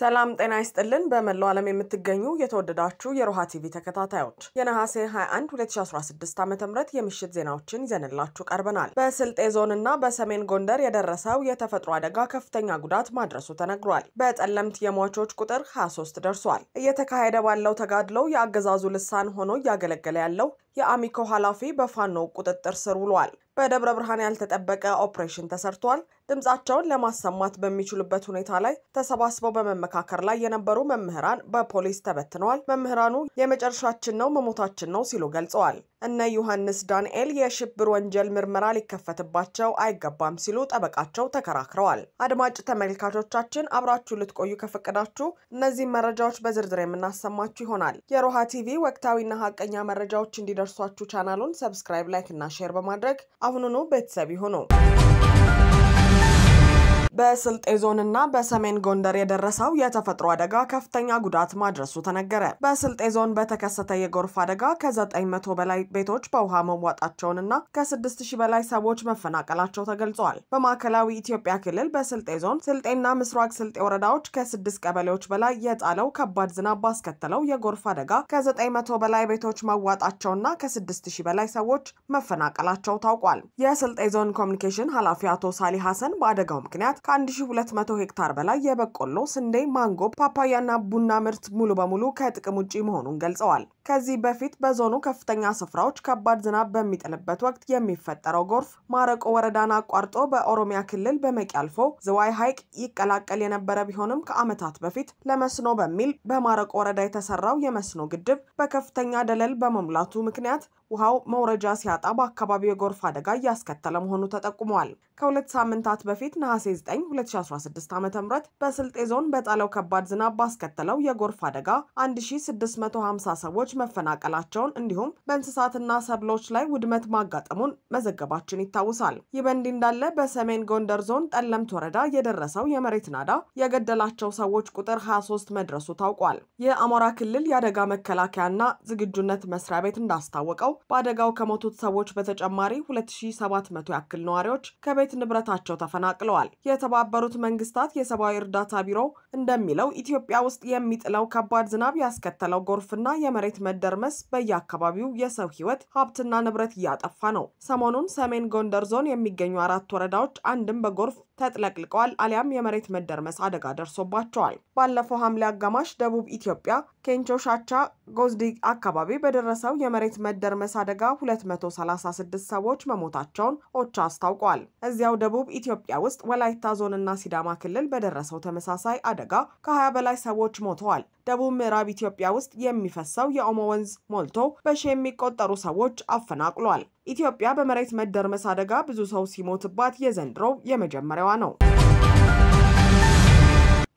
ሰላም ጤና ይስጥልን። በመላው ዓለም የምትገኙ የተወደዳችሁ የሮሃ ቲቪ ተከታታዮች የነሐሴ 21 2016 ዓ ም የምሽት ዜናዎችን ይዘንላችሁ ቀርበናል። በስልጤ ዞንና በሰሜን ጎንደር የደረሰው የተፈጥሮ አደጋ ከፍተኛ ጉዳት ማድረሱ ተነግሯል። በጠለምት የሟቾች ቁጥር 23 ደርሷል። እየተካሄደ ባለው ተጋድሎ የአገዛዙ ልሳን ሆኖ እያገለገለ ያለው የአሚኮ ኃላፊ በፋኖ ቁጥጥር ስር ውሏል። በደብረ ብርሃን ያልተጠበቀ ኦፕሬሽን ተሰርቷል። ድምፃቸውን ለማሰማት በሚችሉበት ሁኔታ ላይ ተሰባስበው በመመካከር ላይ የነበሩ መምህራን በፖሊስ ተበትነዋል። መምህራኑ የመጨረሻችን ነው መሞታችን ነው ሲሉ ገልጸዋል። እነ ዮሐንስ ዳንኤል የሽብር ወንጀል ምርመራ ሊከፈትባቸው አይገባም ሲሉ ጠበቃቸው ተከራክረዋል። አድማጭ ተመልካቾቻችን አብራችሁ ልትቆዩ ከፈቀዳችሁ እነዚህ መረጃዎች በዝርዝር የምናሰማችሁ ይሆናል። የሮሃ ቲቪ ወቅታዊና ሀቀኛ መረጃዎች እንዲደርሷችሁ ቻናሉን ሰብስክራይብ፣ ላይክ እና ሼር በማድረግ አሁኑኑ ቤተሰብ ይሁኑ። በስልጤ ዞንና በሰሜን ጎንደር የደረሰው የተፈጥሮ አደጋ ከፍተኛ ጉዳት ማድረሱ ተነገረ። በስልጤ ዞን በተከሰተ የጎርፍ አደጋ ከ900 በላይ ቤቶች በውሃ መዋጣቸውንና ከ6000 በላይ ሰዎች መፈናቀላቸው ተገልጿል። በማዕከላዊ ኢትዮጵያ ክልል በስልጤ ዞን ስልጤና ምስራቅ ስልጤ ወረዳዎች ከስድስት ቀበሌዎች በላይ የጣለው ከባድ ዝናብ ባስከተለው የጎርፍ አደጋ ከ900 በላይ ቤቶች መዋጣቸውና ከ6000 በላይ ሰዎች መፈናቀላቸው ታውቋል። የስልጤ ዞን ኮሚኒኬሽን ኃላፊ አቶ ሳሊ ሐሰን በአደጋው ምክንያት ከ1200 ሄክታር በላይ የበቆሎ፣ ስንዴ፣ ማንጎ፣ ፓፓያና ቡና ምርት ሙሉ በሙሉ ከጥቅም ውጪ መሆኑን ገልጸዋል። ከዚህ በፊት በዞኑ ከፍተኛ ስፍራዎች ከባድ ዝናብ በሚጥልበት ወቅት የሚፈጠረው ጎርፍ ማረቆ ወረዳን አቋርጦ በኦሮሚያ ክልል በመቂ አልፎ ዝዋይ ሐይቅ ይቀላቀል የነበረ ቢሆንም ከዓመታት በፊት ለመስኖ በሚል በማረቆ ወረዳ የተሰራው የመስኖ ግድብ በከፍተኛ ደለል በመሙላቱ ምክንያት ውሃው መውረጃ ሲያጣ በአካባቢው የጎርፍ አደጋ እያስከተለ መሆኑ ተጠቁመዋል። ከሁለት ሳምንታት በፊት ነሐሴ 9 2016 ዓ ም በስልጤ ዞን በጣለው ከባድ ዝናብ ባስከተለው የጎርፍ አደጋ 1650 ሰዎች መፈናቀላቸውን እንዲሁም በእንስሳትና ሰብሎች ላይ ውድመት ማጋጠሙን መዘገባችን ይታወሳል። ይህ በእንዲህ እንዳለ በሰሜን ጎንደር ዞን ጠለምት ወረዳ የደረሰው የመሬት ናዳ የገደላቸው ሰዎች ቁጥር 23 መድረሱ ታውቋል። የአማራ ክልል የአደጋ መከላከያና ዝግጁነት መስሪያ ቤት እንዳስታወቀው በአደጋው ከሞቱት ሰዎች በተጨማሪ 2700 ያክል ነዋሪዎች ከቤት ንብረታቸው ተፈናቅለዋል። የተባበሩት መንግስታት የሰብአዊ እርዳታ ቢሮ እንደሚለው ኢትዮጵያ ውስጥ የሚጥለው ከባድ ዝናብ ያስከተለው ጎርፍና የመሬት መደርመስ በየአካባቢው የሰው ሕይወት ሀብትና ንብረት እያጠፋ ነው። ሰሞኑን ሰሜን ጎንደር ዞን የሚገኙ አራት ወረዳዎች አንድም በጎርፍ ተጥለቅልቀዋል አሊያም የመሬት መደርመስ አደጋ ደርሶባቸዋል። ባለፈው ሐምሌ አጋማሽ ደቡብ ኢትዮጵያ ኬንቾ ሻቻ ጎዝዲ አካባቢ በደረሰው የመሬት መደርመስ መደርመስ አደጋ 236 ሰዎች መሞታቸውን ኦቻ አስታውቋል። እዚያው ደቡብ ኢትዮጵያ ውስጥ ወላይታ ዞንና ሲዳማ ክልል በደረሰው ተመሳሳይ አደጋ ከ20 በላይ ሰዎች ሞተዋል። ደቡብ ምዕራብ ኢትዮጵያ ውስጥ የሚፈሰው የኦሞ ወንዝ ሞልቶ በሺ የሚቆጠሩ ሰዎች አፈናቅሏል። ኢትዮጵያ በመሬት መደርመስ አደጋ ብዙ ሰው ሲሞትባት የዘንድሮው የመጀመሪያዋ ነው።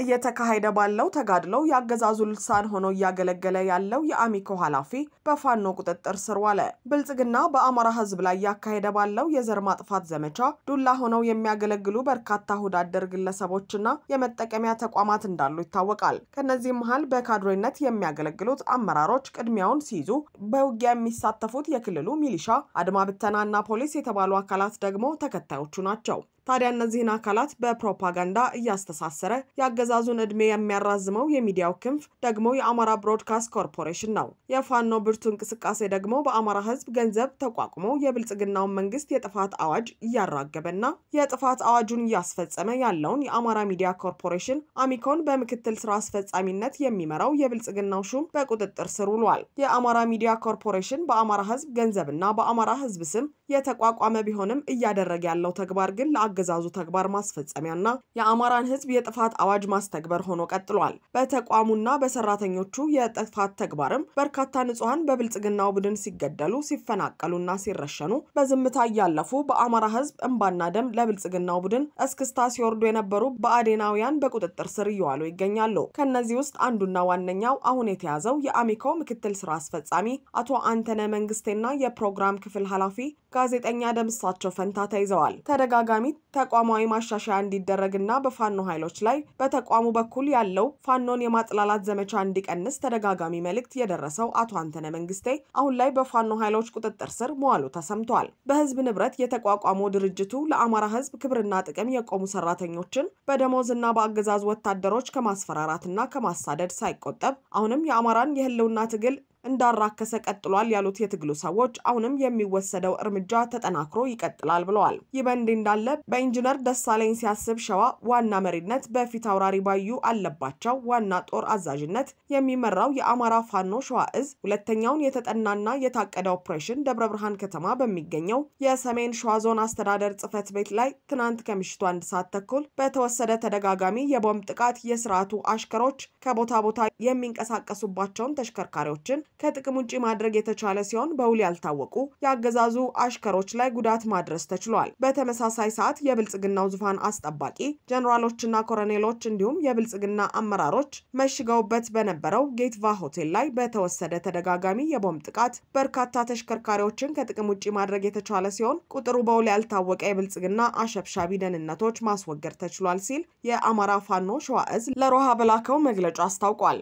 እየተካሄደ ባለው ተጋድሎ የአገዛዙ ልሳን ሆኖ እያገለገለ ያለው የአሚኮ ኃላፊ በፋኖ ቁጥጥር ስር ዋለ። ብልጽግና በአማራ ሕዝብ ላይ እያካሄደ ባለው የዘር ማጥፋት ዘመቻ ዱላ ሆነው የሚያገለግሉ በርካታ ሁዳደር ግለሰቦችና የመጠቀሚያ ተቋማት እንዳሉ ይታወቃል። ከእነዚህም መሀል በካድሬነት የሚያገለግሉት አመራሮች ቅድሚያውን ሲይዙ፣ በውጊያ የሚሳተፉት የክልሉ ሚሊሻ፣ አድማ ብተናና ፖሊስ የተባሉ አካላት ደግሞ ተከታዮቹ ናቸው። ታዲያ እነዚህን አካላት በፕሮፓጋንዳ እያስተሳሰረ የአገዛዙን ዕድሜ የሚያራዝመው የሚዲያው ክንፍ ደግሞ የአማራ ብሮድካስት ኮርፖሬሽን ነው። የፋኖ ብርቱ እንቅስቃሴ ደግሞ በአማራ ህዝብ ገንዘብ ተቋቁሞ የብልጽግናውን መንግስት የጥፋት አዋጅ እያራገበና የጥፋት አዋጁን እያስፈጸመ ያለውን የአማራ ሚዲያ ኮርፖሬሽን አሚኮን በምክትል ስራ አስፈጻሚነት የሚመራው የብልጽግናው ሹም በቁጥጥር ስር ውሏል። የአማራ ሚዲያ ኮርፖሬሽን በአማራ ህዝብ ገንዘብና በአማራ ህዝብ ስም የተቋቋመ ቢሆንም እያደረገ ያለው ተግባር ግን ለአገ የአገዛዙ ተግባር ማስፈጸሚያና የአማራን ህዝብ የጥፋት አዋጅ ማስተግበር ሆኖ ቀጥሏል። በተቋሙና በሰራተኞቹ የጥፋት ተግባርም በርካታ ንጹሐን በብልጽግናው ቡድን ሲገደሉ፣ ሲፈናቀሉና ሲረሸኑ በዝምታ እያለፉ በአማራ ህዝብ እንባና ደም ለብልጽግናው ቡድን እስክስታ ሲወርዱ የነበሩ በአዴናውያን በቁጥጥር ስር እየዋሉ ይገኛሉ። ከእነዚህ ውስጥ አንዱና ዋነኛው አሁን የተያዘው የአሚኮ ምክትል ስራ አስፈጻሚ አቶ አንተነ መንግስቴና የፕሮግራም ክፍል ኃላፊ ጋዜጠኛ ደምሳቸው ፈንታ ተይዘዋል። ተደጋጋሚ ተቋማዊ ማሻሻያ እንዲደረግና በፋኖ ኃይሎች ላይ በተቋሙ በኩል ያለው ፋኖን የማጥላላት ዘመቻ እንዲቀንስ ተደጋጋሚ መልእክት የደረሰው አቶ አንተነ መንግስቴ አሁን ላይ በፋኖ ኃይሎች ቁጥጥር ስር መዋሉ ተሰምቷል። በህዝብ ንብረት የተቋቋመው ድርጅቱ ለአማራ ህዝብ ክብርና ጥቅም የቆሙ ሰራተኞችን በደሞዝና በአገዛዝ ወታደሮች ከማስፈራራትና ከማሳደድ ሳይቆጠብ አሁንም የአማራን የህልውና ትግል እንዳራከሰ ቀጥሏል ያሉት የትግሉ ሰዎች አሁንም የሚወሰደው እርምጃ ተጠናክሮ ይቀጥላል ብለዋል። ይህ በእንዲህ እንዳለ በኢንጂነር ደሳለኝ ሲያስብ ሸዋ ዋና መሪነት በፊት አውራሪ ባዩ አለባቸው ዋና ጦር አዛዥነት የሚመራው የአማራ ፋኖ ሸዋ እዝ ሁለተኛውን የተጠናና የታቀደ ኦፕሬሽን ደብረ ብርሃን ከተማ በሚገኘው የሰሜን ሸዋ ዞን አስተዳደር ጽህፈት ቤት ላይ ትናንት ከምሽቱ አንድ ሰዓት ተኩል በተወሰደ ተደጋጋሚ የቦምብ ጥቃት የስርዓቱ አሽከሮች ከቦታ ቦታ የሚንቀሳቀሱባቸውን ተሽከርካሪዎችን ከጥቅም ውጭ ማድረግ የተቻለ ሲሆን በውል ያልታወቁ የአገዛዙ አሽከሮች ላይ ጉዳት ማድረስ ተችሏል። በተመሳሳይ ሰዓት የብልጽግናው ዙፋን አስጠባቂ ጀኔራሎችና ኮሎኔሎች እንዲሁም የብልጽግና አመራሮች መሽገውበት በነበረው ጌትቫ ሆቴል ላይ በተወሰደ ተደጋጋሚ የቦምብ ጥቃት በርካታ ተሽከርካሪዎችን ከጥቅም ውጭ ማድረግ የተቻለ ሲሆን ቁጥሩ በውል ያልታወቀ የብልጽግና አሸብሻቢ ደህንነቶች ማስወገድ ተችሏል ሲል የአማራ ፋኖ ሸዋ እዝ ለሮሃ በላከው መግለጫ አስታውቋል።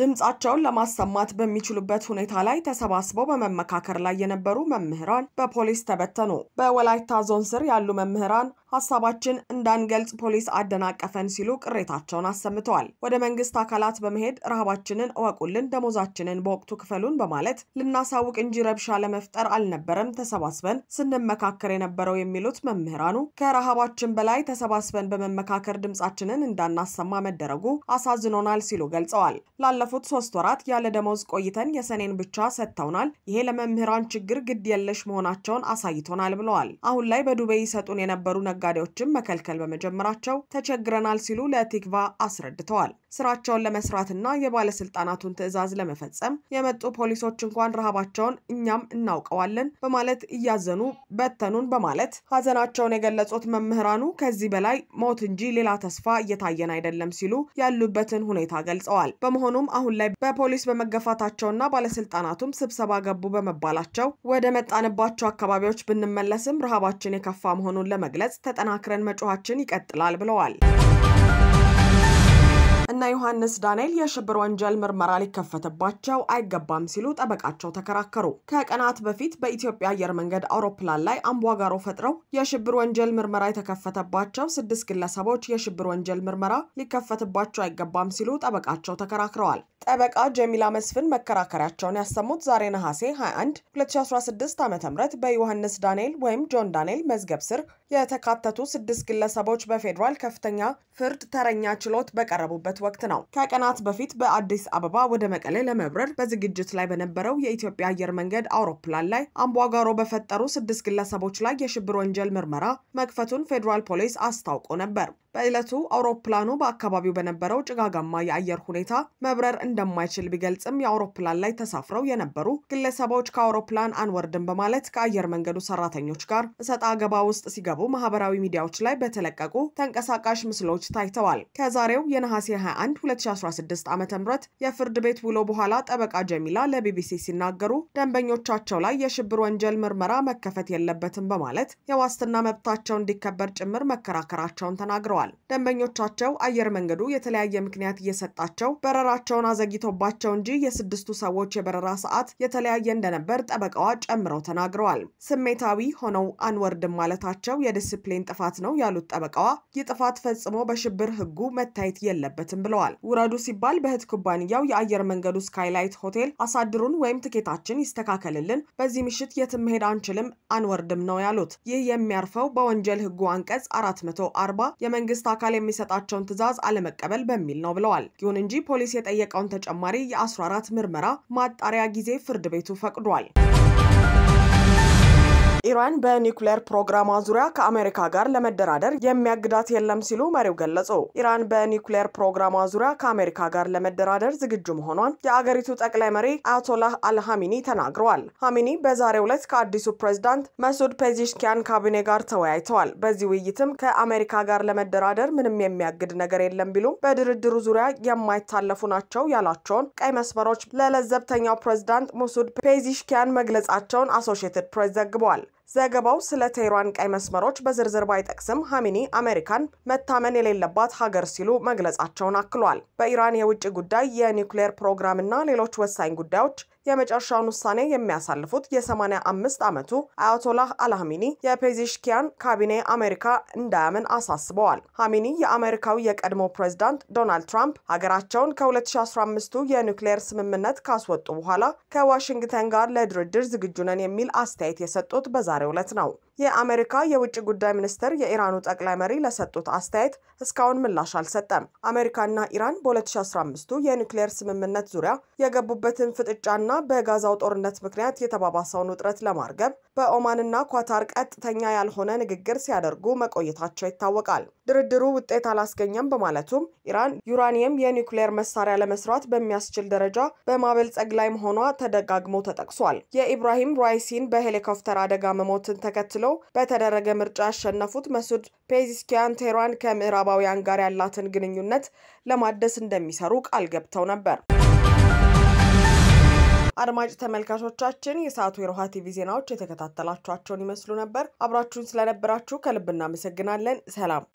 ድምፃቸውን ለማሰማት በሚችሉበት ሁኔታ ላይ ተሰባስበው በመመካከር ላይ የነበሩ መምህራን በፖሊስ ተበተኑ። በወላይታ ዞን ስር ያሉ መምህራን ሀሳባችን እንዳንገልጽ ፖሊስ አደናቀፈን ሲሉ ቅሬታቸውን አሰምተዋል። ወደ መንግስት አካላት በመሄድ ረሃባችንን እወቁልን፣ ደሞዛችንን በወቅቱ ክፈሉን በማለት ልናሳውቅ እንጂ ረብሻ ለመፍጠር አልነበረም ተሰባስበን ስንመካከር የነበረው የሚሉት መምህራኑ ከረሃባችን በላይ ተሰባስበን በመመካከር ድምጻችንን እንዳናሰማ መደረጉ አሳዝኖናል ሲሉ ገልጸዋል። ላለፉት ሶስት ወራት ያለ ደሞዝ ቆይተን የሰኔን ብቻ ሰጥተውናል። ይሄ ለመምህራን ችግር ግድ የለሽ መሆናቸውን አሳይቶናል ብለዋል። አሁን ላይ በዱቤ ይሰጡን የነበሩ ነጋዴዎችን መከልከል በመጀመራቸው ተቸግረናል ሲሉ ለቲክቫ አስረድተዋል። ስራቸውን ለመስራትና የባለስልጣናቱን ትዕዛዝ ለመፈጸም የመጡ ፖሊሶች እንኳን ረሃባቸውን እኛም እናውቀዋለን በማለት እያዘኑ በተኑን በማለት ሀዘናቸውን የገለጹት መምህራኑ ከዚህ በላይ ሞት እንጂ ሌላ ተስፋ እየታየን አይደለም ሲሉ ያሉበትን ሁኔታ ገልጸዋል። በመሆኑም አሁን ላይ በፖሊስ በመገፋታቸውና ባለስልጣናቱም ስብሰባ ገቡ በመባላቸው ወደ መጣንባቸው አካባቢዎች ብንመለስም ረሃባችን የከፋ መሆኑን ለመግለጽ ተጠናክረን መጮኋችን ይቀጥላል ብለዋል። እነ ዮሐንስ ዳንኤል የሽብር ወንጀል ምርመራ ሊከፈትባቸው አይገባም ሲሉ ጠበቃቸው ተከራከሩ። ከቀናት በፊት በኢትዮጵያ አየር መንገድ አውሮፕላን ላይ አምቧጋሮ ፈጥረው የሽብር ወንጀል ምርመራ የተከፈተባቸው ስድስት ግለሰቦች የሽብር ወንጀል ምርመራ ሊከፈትባቸው አይገባም ሲሉ ጠበቃቸው ተከራክረዋል። ጠበቃ ጀሚላ መስፍን መከራከሪያቸውን ያሰሙት ዛሬ ነሐሴ 21 2016 ዓ ም በዮሐንስ ዳንኤል ወይም ጆን ዳንኤል መዝገብ ስር የተካተቱ ስድስት ግለሰቦች በፌዴራል ከፍተኛ ፍርድ ተረኛ ችሎት በቀረቡበት ወቅት ነው። ከቀናት በፊት በአዲስ አበባ ወደ መቀሌ ለመብረር በዝግጅት ላይ በነበረው የኢትዮጵያ አየር መንገድ አውሮፕላን ላይ አምቧጋሮ በፈጠሩ ስድስት ግለሰቦች ላይ የሽብር ወንጀል ምርመራ መክፈቱን ፌዴራል ፖሊስ አስታውቆ ነበር። በዕለቱ አውሮፕላኑ በአካባቢው በነበረው ጭጋጋማ የአየር ሁኔታ መብረር እንደማይችል ቢገልጽም የአውሮፕላን ላይ ተሳፍረው የነበሩ ግለሰቦች ከአውሮፕላን አንወርድም በማለት ከአየር መንገዱ ሰራተኞች ጋር እሰጥ አገባ ውስጥ ሲገቡ ማህበራዊ ሚዲያዎች ላይ በተለቀቁ ተንቀሳቃሽ ምስሎች ታይተዋል። ከዛሬው የነሐሴ 21 2016 ዓ ም የፍርድ ቤት ውሎ በኋላ ጠበቃ ጀሚላ ለቢቢሲ ሲናገሩ ደንበኞቻቸው ላይ የሽብር ወንጀል ምርመራ መከፈት የለበትም በማለት የዋስትና መብታቸው እንዲከበር ጭምር መከራከራቸውን ተናግረዋል። ደንበኞቻቸው አየር መንገዱ የተለያየ ምክንያት እየሰጣቸው በረራቸውን አዘግይቶባቸው እንጂ የስድስቱ ሰዎች የበረራ ሰዓት የተለያየ እንደነበር ጠበቃዋ ጨምረው ተናግረዋል። ስሜታዊ ሆነው አንወርድም ማለታቸው የዲስፕሊን ጥፋት ነው ያሉት ጠበቃዋ ይህ ጥፋት ፈጽሞ በሽብር ሕጉ መታየት የለበትም ብለዋል። ውረዱ ሲባል በእህት ኩባንያው የአየር መንገዱ ስካይላይት ሆቴል አሳድሩን ወይም ትኬታችን ይስተካከልልን፣ በዚህ ምሽት የትም መሄድ አንችልም አንወርድም ነው ያሉት። ይህ የሚያርፈው በወንጀል ህጉ አንቀጽ 440 የመንግስት አካል የሚሰጣቸውን ትዕዛዝ አለመቀበል በሚል ነው ብለዋል። ይሁን እንጂ ፖሊስ የጠየቀውን ተጨማሪ የ14 ምርመራ ማጣሪያ ጊዜ ፍርድ ቤቱ ፈቅዷል። ኢራን በኒውክሌር ፕሮግራሟ ዙሪያ ከአሜሪካ ጋር ለመደራደር የሚያግዳት የለም ሲሉ መሪው ገለጹ። ኢራን በኒውክሌር ፕሮግራሟ ዙሪያ ከአሜሪካ ጋር ለመደራደር ዝግጁ መሆኗን የአገሪቱ ጠቅላይ መሪ አያቶላህ አልሃሚኒ ተናግረዋል። ሀሚኒ በዛሬው ዕለት ከአዲሱ ፕሬዝዳንት መሱድ ፔዚሽኪያን ካቢኔ ጋር ተወያይተዋል። በዚህ ውይይትም ከአሜሪካ ጋር ለመደራደር ምንም የሚያግድ ነገር የለም ቢሉም በድርድሩ ዙሪያ የማይታለፉ ናቸው ያላቸውን ቀይ መስመሮች ለለዘብተኛው ፕሬዝዳንት ሙሱድ ፔዚሽኪያን መግለጻቸውን አሶሺየትድ ፕሬስ ዘግቧል። ዘገባው ስለ ቴህራን ቀይ መስመሮች በዝርዝር ባይጠቅስም ሀሚኒ አሜሪካን መታመን የሌለባት ሀገር ሲሉ መግለጻቸውን አክሏል። በኢራን የውጭ ጉዳይ የኒውክሌር ፕሮግራምና ሌሎች ወሳኝ ጉዳዮች የመጨረሻውን ውሳኔ የሚያሳልፉት የ85 ዓመቱ አያቶላህ አልሃሚኒ የፔዚሽኪያን ካቢኔ አሜሪካ እንዳያምን አሳስበዋል። ሀሚኒ የአሜሪካው የቀድሞ ፕሬዝዳንት ዶናልድ ትራምፕ ሀገራቸውን ከ2015 የኒውክሌር ስምምነት ካስወጡ በኋላ ከዋሽንግተን ጋር ለድርድር ዝግጁ ነን የሚል አስተያየት የሰጡት በዛሬው ዕለት ነው። የአሜሪካ የውጭ ጉዳይ ሚኒስትር የኢራኑ ጠቅላይ መሪ ለሰጡት አስተያየት እስካሁን ምላሽ አልሰጠም። አሜሪካና ኢራን በ2015ቱ የኒውክሌር ስምምነት ዙሪያ የገቡበትን ፍጥጫና በጋዛው ጦርነት ምክንያት የተባባሰውን ውጥረት ለማርገብ በኦማንና ኳታር ቀጥተኛ ያልሆነ ንግግር ሲያደርጉ መቆየታቸው ይታወቃል። ድርድሩ ውጤት አላስገኘም በማለቱም ኢራን ዩራኒየም የኒውክሌር መሳሪያ ለመስራት በሚያስችል ደረጃ በማበልጸግ ላይ መሆኗ ተደጋግሞ ተጠቅሷል። የኢብራሂም ራይሲን በሄሊኮፕተር አደጋ መሞትን ተከትሎ ተከትሎ በተደረገ ምርጫ ያሸነፉት መሱድ ፔዚስኪያን ቴሯን ከምዕራባውያን ጋር ያላትን ግንኙነት ለማደስ እንደሚሰሩ ቃል ገብተው ነበር። አድማጭ ተመልካቾቻችን የሰዓቱ የሮሃ ቲቪ ዜናዎች የተከታተላችኋቸውን ይመስሉ ነበር። አብራችሁን ስለነበራችሁ ከልብ እናመሰግናለን። ሰላም